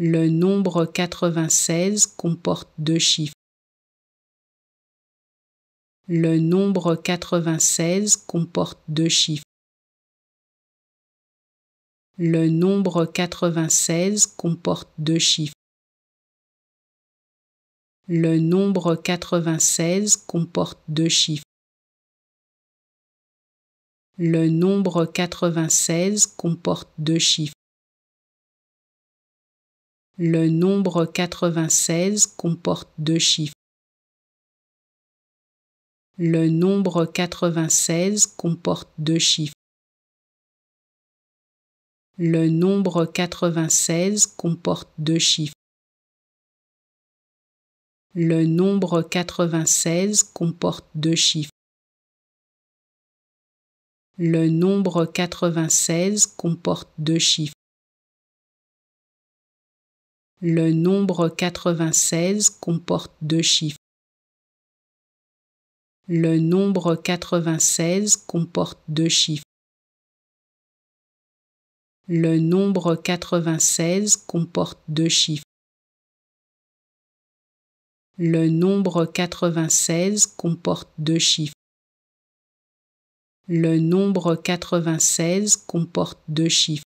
Le nombre 96 comporte deux chiffres. Le nombre 96 comporte deux chiffres. Le nombre 96 comporte deux chiffres. Le nombre 96 comporte deux chiffres. Le nombre 96 comporte deux chiffres. Le nombre 96 comporte deux chiffres. Le nombre 96 comporte deux chiffres. Le nombre 96 comporte deux chiffres. Le nombre 96 comporte deux chiffres. Le nombre 96 comporte deux chiffres. Le nombre 96 comporte deux chiffres. Le nombre 96 comporte deux chiffres. Le nombre 96 comporte deux chiffres. Le nombre 96 comporte deux chiffres. Le nombre 96 comporte deux chiffres.